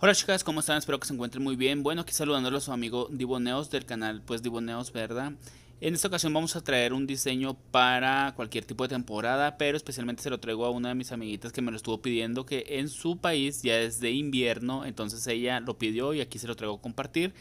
Hola chicas, ¿cómo están? Espero que se encuentren muy bien. Bueno, aquí saludándolos a su amigo Diboneos del canal, pues Diboneos, ¿verdad? En esta ocasión vamos a traer un diseño para cualquier tipo de temporada, pero especialmente se lo traigo a una de mis amiguitas que me lo estuvo pidiendo, que en su país ya es de invierno, entonces ella lo pidió y aquí se lo traigo a compartir.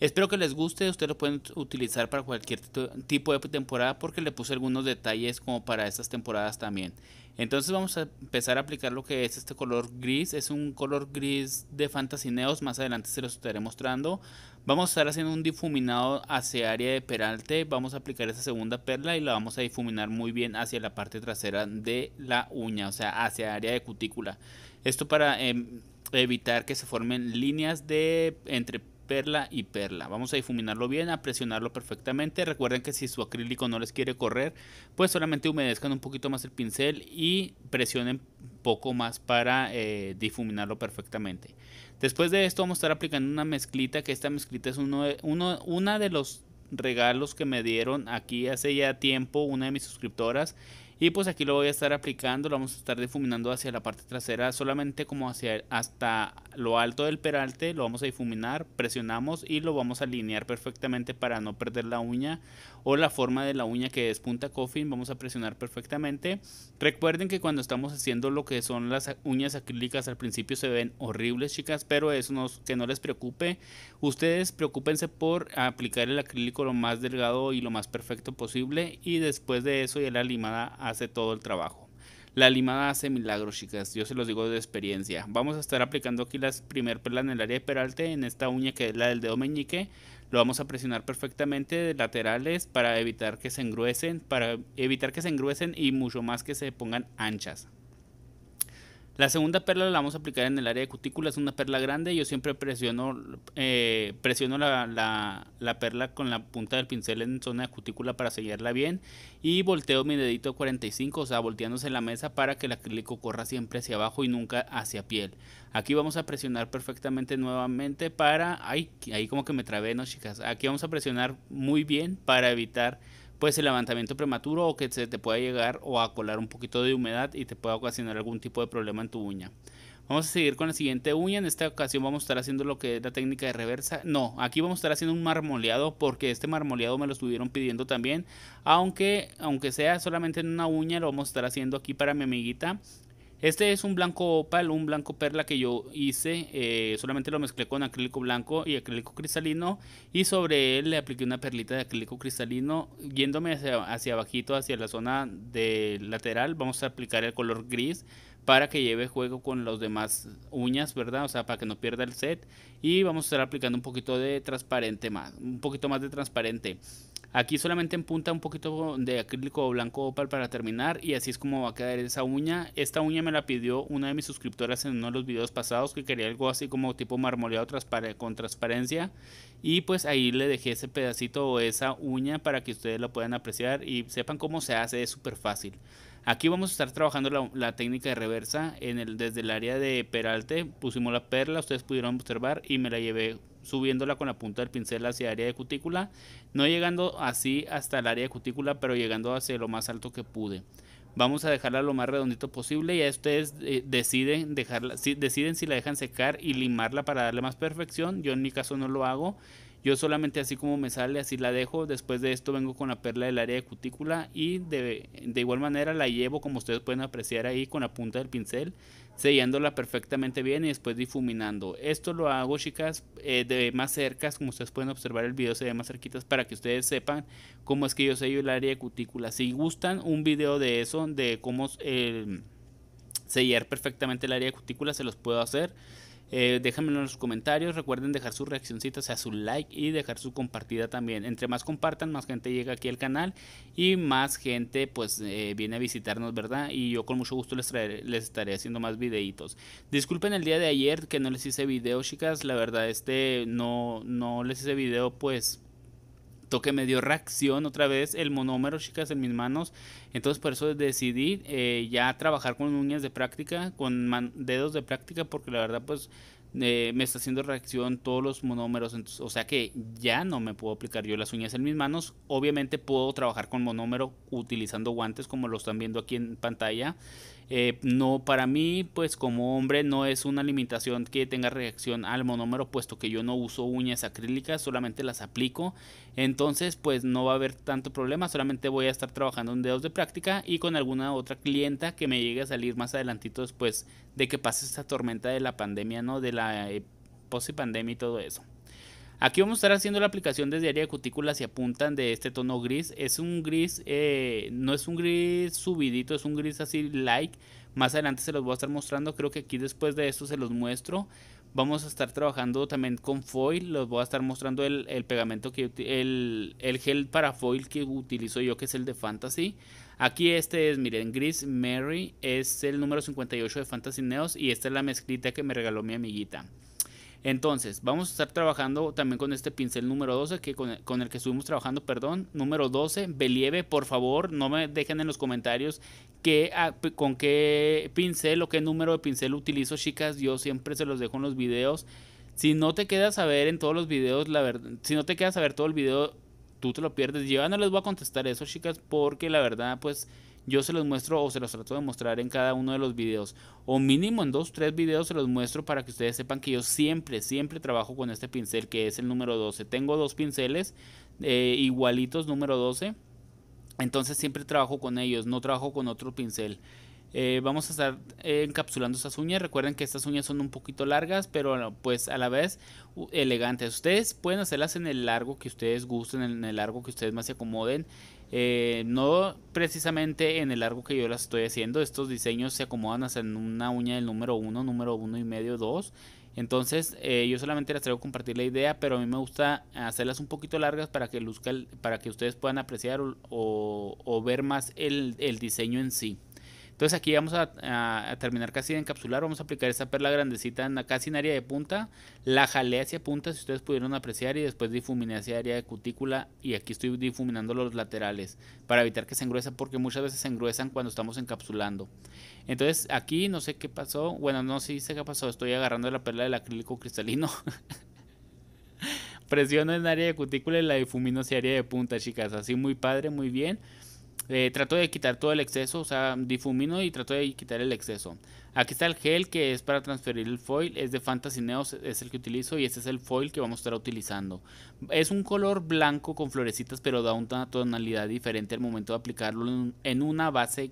Espero que les guste, ustedes lo pueden utilizar para cualquier tipo de temporada porque le puse algunos detalles como para estas temporadas también. Entonces vamos a empezar a aplicar lo que es este color gris, es un color gris de Fantasineos, más adelante se los estaré mostrando. Vamos a estar haciendo un difuminado hacia área de peralte, vamos a aplicar esa segunda perla y la vamos a difuminar muy bien hacia la parte trasera de la uña, o sea hacia área de cutícula. Esto para em, evitar que se formen líneas de entre perla y perla. Vamos a difuminarlo bien, a presionarlo perfectamente. Recuerden que si su acrílico no les quiere correr, pues solamente humedezcan un poquito más el pincel y presionen poco más para eh, difuminarlo perfectamente. Después de esto vamos a estar aplicando una mezclita, que esta mezclita es uno de, uno, de los regalos que me dieron aquí hace ya tiempo una de mis suscriptoras y pues aquí lo voy a estar aplicando, lo vamos a estar difuminando hacia la parte trasera, solamente como hacia hasta lo alto del peralte, lo vamos a difuminar, presionamos y lo vamos a alinear perfectamente para no perder la uña o la forma de la uña que despunta Coffin, vamos a presionar perfectamente. Recuerden que cuando estamos haciendo lo que son las uñas acrílicas al principio se ven horribles chicas, pero eso no que no les preocupe. Ustedes preocupense por aplicar el acrílico lo más delgado y lo más perfecto posible y después de eso ya la limada hace todo el trabajo. La limada hace milagros, chicas. Yo se los digo de experiencia. Vamos a estar aplicando aquí las primer perlas en el área de peralte, en esta uña que es la del dedo meñique. Lo vamos a presionar perfectamente de laterales para evitar que se engruesen, para evitar que se engruesen y mucho más que se pongan anchas. La segunda perla la vamos a aplicar en el área de cutícula, es una perla grande. Yo siempre presiono, eh, presiono la, perla con la punta del pincel en zona de cutícula para sellarla bien. Y volteo mi dedito 45, o sea, volteándose la mesa para que el acrílico corra siempre hacia abajo y nunca hacia piel. Aquí vamos a presionar perfectamente nuevamente para... Ay, ahí como que me trabé, ¿no, chicas? Aquí vamos a presionar muy bien para evitar puede el levantamiento prematuro o que se te pueda llegar o a colar un poquito de humedad y te pueda ocasionar algún tipo de problema en tu uña. Vamos a seguir con la siguiente uña. En esta ocasión vamos a estar haciendo lo que es la técnica de reversa. No, aquí vamos a estar haciendo un marmoleado porque este marmoleado me lo estuvieron pidiendo también. Aunque, aunque sea solamente en una uña, lo vamos a estar haciendo aquí para mi amiguita este es un blanco opal, un blanco perla que yo hice, eh, solamente lo mezclé con acrílico blanco y acrílico cristalino y sobre él le apliqué una perlita de acrílico cristalino yéndome hacia, abajito, hacia la zona del lateral, vamos a aplicar el color gris para que lleve juego con los demás uñas, ¿verdad? O sea, para que no pierda el set. Y vamos a estar aplicando un poquito de transparente más, un poquito más de transparente. Aquí solamente en punta un poquito de acrílico blanco opal para terminar y así es como va a quedar esa uña. Esta uña me la pidió una de mis suscriptoras en uno de los videos pasados que quería algo así como tipo marmoleado con transparencia y pues ahí le dejé ese pedacito o esa uña para que ustedes la puedan apreciar y sepan cómo se hace, es súper fácil. Aquí vamos a estar trabajando la, técnica de reversa desde el área de peralte, pusimos la perla, ustedes pudieron observar y me la llevé subiéndola con la punta del pincel hacia área de cutícula, no llegando así hasta el área de cutícula, pero llegando hacia lo más alto que pude. Vamos a dejarla lo más redondito posible y a ustedes eh, deciden dejarla, si, deciden si la dejan secar y limarla para darle más perfección. Yo en mi caso no lo hago. Yo solamente así como me sale, así la dejo. Después de esto vengo con la perla del área de cutícula y de, de igual manera la llevo como ustedes pueden apreciar ahí con la punta del pincel sellándola perfectamente bien y después difuminando. Esto lo hago, chicas, eh, de más cercas, como ustedes pueden observar, el video se ve más cerquitas para que ustedes sepan cómo es que yo sello el área de cutícula. Si gustan un video de eso, de cómo eh, sellar perfectamente el área de cutícula, se los puedo hacer. Eh, déjenmelo en los comentarios. Recuerden dejar su reaccioncita, o sea, su like y dejar su compartida también. Entre más compartan, más gente llega aquí al canal y más gente pues eh, viene a visitarnos, ¿verdad? Y yo con mucho gusto les, les estaré haciendo más videitos. Disculpen el día de ayer que no les hice video, chicas. La verdad, este no, no les hice video pues que me dio reacción otra vez el monómero, chicas, en mis manos. Entonces por eso decidí eh, ya trabajar con uñas de práctica, con dedos de práctica, porque la verdad pues eh, me está haciendo reacción todos los monómeros. Entonces, o sea que ya no me puedo aplicar yo las uñas en mis manos. Obviamente puedo trabajar con monómero utilizando guantes como lo están viendo aquí en pantalla. Eh, no, para mí, pues como hombre, no es una limitación que tenga reacción al monómero, puesto que yo no uso uñas acrílicas, solamente las aplico. Entonces, pues no va a haber tanto problema, solamente voy a estar trabajando en dedos de práctica y con alguna otra clienta que me llegue a salir más adelantito después de que pase esta tormenta de la pandemia, ¿no? De la eh, posipandemia pandemia y todo eso. Aquí vamos a estar haciendo la aplicación desde área de cutículas y apuntan de este tono gris. Es un gris, eh, no es un gris subidito, es un gris así Like. Más adelante se los voy a estar mostrando. Creo que aquí después de esto se los muestro. Vamos a estar trabajando también con foil. Les voy a estar mostrando el, pegamento que el, el gel para foil que utilizo yo, que es el de Fantasy. Aquí este es, miren, Gris Mary. Es el número 58 de Fantasy Neos. Y esta es la mezclita que me regaló mi amiguita. Entonces, vamos a estar trabajando también con este pincel número 12, que con, el que estuvimos trabajando, perdón, número 12, Believe, por favor, no me dejen en los comentarios ah, con qué pincel o qué número de pincel utilizo, chicas, yo siempre se los dejo en los videos. Si no te quedas a ver en todos los videos, la verdad, si no te quedas a ver todo el video, tú te lo pierdes. Yo ya no les voy a contestar eso, chicas, porque la verdad, pues yo se los muestro o se los trato de mostrar en cada uno de los videos. O mínimo en dos, tres videos se los muestro para que ustedes sepan que yo siempre, siempre trabajo con este pincel que es el número 12. Tengo dos pinceles eh, igualitos número 12. Entonces siempre trabajo con ellos, no trabajo con otro pincel. Eh, vamos a estar eh, encapsulando estas uñas. Recuerden que estas uñas son un poquito largas, pero pues a la vez elegantes. Ustedes pueden hacerlas en el largo que ustedes gusten, en el largo que ustedes más se acomoden. Eh, no precisamente en el largo que yo las estoy haciendo. Estos diseños se acomodan hasta en una uña del número 1, número 1 y medio, 2. Entonces eh, yo solamente les traigo a compartir la idea, pero a mí me gusta hacerlas un poquito largas para que luzca, para que ustedes puedan apreciar o, ver más el diseño en sí. Entonces aquí vamos a, terminar casi de encapsular, vamos a aplicar esta perla grandecita en, casi en área de punta, la jalé hacia punta si ustedes pudieron apreciar y después difuminé hacia área de cutícula y aquí estoy difuminando los laterales para evitar que se engruesa porque muchas veces se engruesan cuando estamos encapsulando. Entonces aquí no sé qué pasó, bueno no sé, sé qué pasó, estoy agarrando la perla del acrílico cristalino. Presiono en área de cutícula y la difumino hacia área de punta chicas, así muy padre, muy bien. Eh, trato de quitar todo el exceso, o sea, difumino y trato de quitar el exceso. Aquí está el gel que es para transferir el foil, es de Fantasy Neos, es el que utilizo y este es el foil que vamos a estar utilizando. Es un color blanco con florecitas, pero da una tonalidad diferente al momento de aplicarlo en una base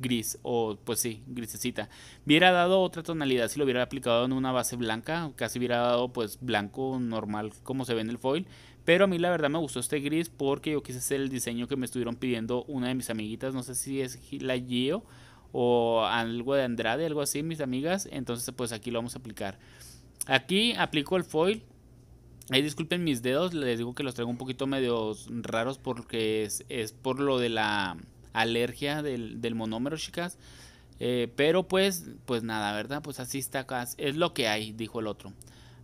gris o pues sí, grisecita. Hubiera dado otra tonalidad si lo hubiera aplicado en una base blanca, casi hubiera dado pues blanco normal como se ve en el foil. Pero a mí la verdad me gustó este gris porque yo quise hacer el diseño que me estuvieron pidiendo una de mis amiguitas, no sé si es la Gio o algo de Andrade, algo así, mis amigas. Entonces pues aquí lo vamos a aplicar. Aquí aplico el foil, Ahí disculpen mis dedos, les digo que los traigo un poquito medios raros porque es por lo de la alergia del, monómero, chicas. Eh, pero pues, pues nada, ¿verdad? Pues así está, es lo que hay, dijo el otro.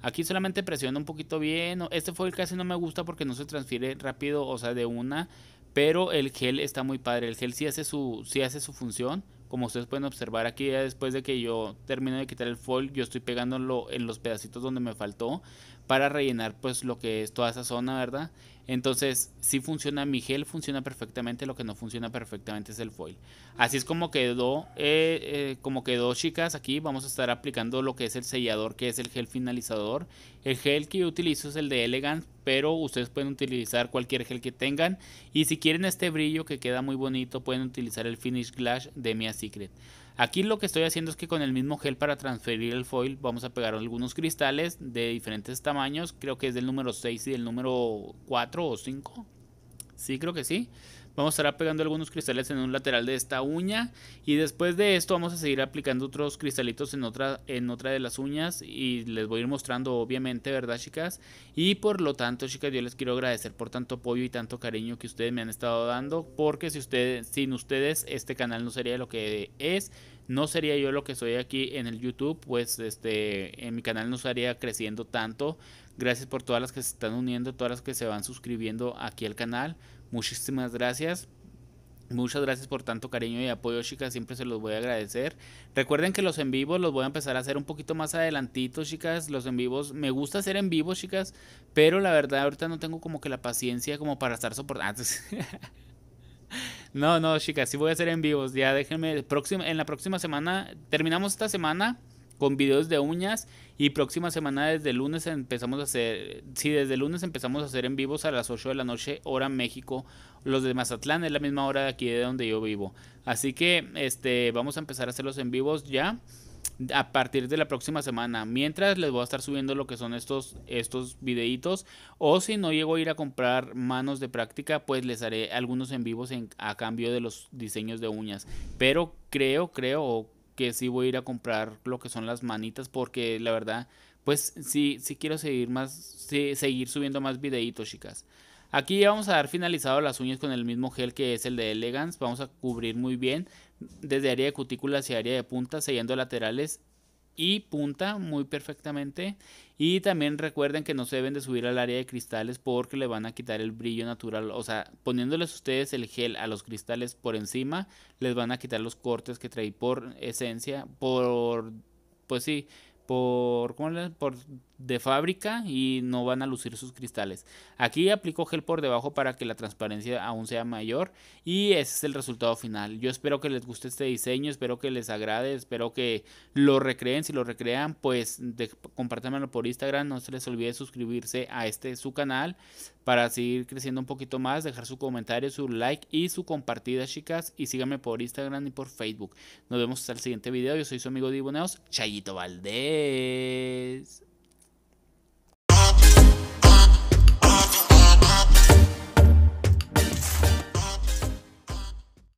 Aquí solamente presiona un poquito bien. Este foil casi no me gusta porque no se transfiere rápido, o sea, de una. Pero el gel está muy padre. El gel sí hace su, sí hace su función. Como ustedes pueden observar aquí, después de que yo termino de quitar el foil, yo estoy pegándolo en los pedacitos donde me faltó para rellenar pues lo que es toda esa zona, ¿verdad? Entonces, si funciona mi gel, funciona perfectamente, lo que no funciona perfectamente es el foil. Así es como quedó, eh, eh, como quedó chicas, aquí vamos a estar aplicando lo que es el sellador, que es el gel finalizador. El gel que yo utilizo es el de Elegant, pero ustedes pueden utilizar cualquier gel que tengan. Y si quieren este brillo que queda muy bonito, pueden utilizar el Finish Glash de Mia Secret. Aquí lo que estoy haciendo es que con el mismo gel para transferir el foil vamos a pegar algunos cristales de diferentes tamaños. Creo que es del número 6 y del número 4 o 5. Sí, creo que sí. Vamos a estar pegando algunos cristales en un lateral de esta uña. Y después de esto vamos a seguir aplicando otros cristalitos en otra, en otra de las uñas. Y les voy a ir mostrando obviamente, ¿verdad chicas? Y por lo tanto, chicas, yo les quiero agradecer por tanto apoyo y tanto cariño que ustedes me han estado dando. Porque si ustedes, sin ustedes este canal no sería lo que es no sería yo lo que soy aquí en el YouTube, pues este en mi canal no estaría creciendo tanto. Gracias por todas las que se están uniendo, todas las que se van suscribiendo aquí al canal. Muchísimas gracias. Muchas gracias por tanto cariño y apoyo, chicas. Siempre se los voy a agradecer. Recuerden que los en vivos los voy a empezar a hacer un poquito más adelantito, chicas. Los en vivos, me gusta hacer en vivo, chicas. Pero la verdad, ahorita no tengo como que la paciencia como para estar soportando no, no, chicas, sí voy a hacer en vivos. Ya déjenme. en la próxima semana, terminamos esta semana con videos de uñas y próxima semana desde lunes empezamos a hacer, sí, desde lunes empezamos a hacer en vivos a las 8 de la noche, hora México, los de Mazatlán es la misma hora de aquí de donde yo vivo. Así que este vamos a empezar a hacerlos en vivos ya a partir de la próxima semana. Mientras les voy a estar subiendo lo que son estos, estos videitos. O si no llego a ir a comprar manos de práctica, pues les haré algunos en vivos a cambio de los diseños de uñas. Pero creo, creo, que sí voy a ir a comprar lo que son las manitas porque la verdad, pues sí, sí quiero seguir más, seguir subiendo más videitos, chicas. Aquí ya vamos a dar finalizado las uñas con el mismo gel que es el de Elegance. Vamos a cubrir muy bien desde área de cutícula hacia área de punta, sellando laterales y punta muy perfectamente. Y también recuerden que no se deben de subir al área de cristales porque le van a quitar el brillo natural. O sea, poniéndoles ustedes el gel a los cristales por encima, les van a quitar los cortes que traí por esencia, por, pues sí, por, ¿cómo por de fábrica y no van a lucir sus cristales. Aquí aplico gel por debajo para que la transparencia aún sea mayor y ese es el resultado final. Yo espero que les guste este diseño, espero que les agrade, espero que lo recreen. Si lo recrean, pues compártanmelo por Instagram. No se les olvide suscribirse a este su canal para seguir creciendo un poquito más, dejar su comentario, su like y su compartida, chicas. Y síganme por Instagram y por Facebook. Nos vemos hasta el siguiente video. Yo soy su amigo Diboneos, Chayito Valdez is